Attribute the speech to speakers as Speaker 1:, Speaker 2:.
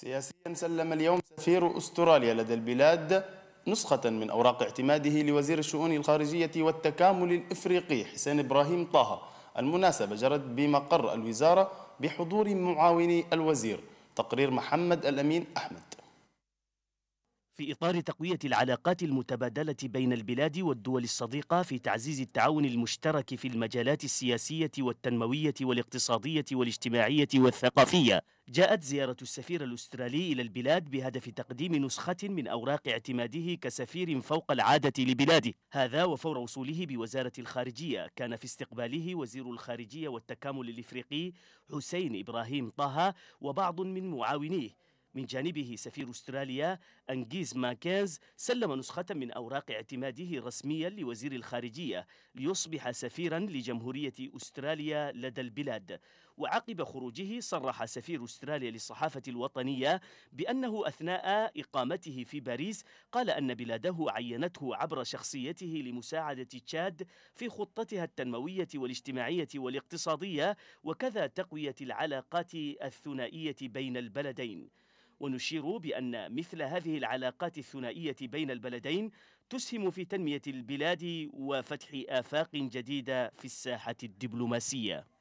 Speaker 1: سياسيا سلم اليوم سفير أستراليا لدى البلاد نسخة من أوراق اعتماده لوزير الشؤون الخارجية والتكامل الإفريقي حسين إبراهيم طه المناسبة جرت بمقر الوزارة بحضور معاوني الوزير تقرير محمد الأمين أحمد
Speaker 2: في إطار تقوية العلاقات المتبادلة بين البلاد والدول الصديقة في تعزيز التعاون المشترك في المجالات السياسية والتنموية والاقتصادية والاجتماعية والثقافية جاءت زيارة السفير الأسترالي إلى البلاد بهدف تقديم نسخة من أوراق اعتماده كسفير فوق العادة لبلاده هذا وفور وصوله بوزارة الخارجية كان في استقباله وزير الخارجية والتكامل الإفريقي حسين إبراهيم طه وبعض من معاونيه من جانبه سفير استراليا انجيز ماكنز سلم نسخة من اوراق اعتماده رسميا لوزير الخارجية ليصبح سفيرا لجمهورية استراليا لدى البلاد وعقب خروجه صرح سفير استراليا للصحافة الوطنية بأنه أثناء إقامته في باريس قال أن بلاده عينته عبر شخصيته لمساعدة تشاد في خطتها التنموية والاجتماعية والاقتصادية وكذا تقوية العلاقات الثنائية بين البلدين ونشير بأن مثل هذه العلاقات الثنائية بين البلدين تسهم في تنمية البلاد وفتح آفاق جديدة في الساحة الدبلوماسية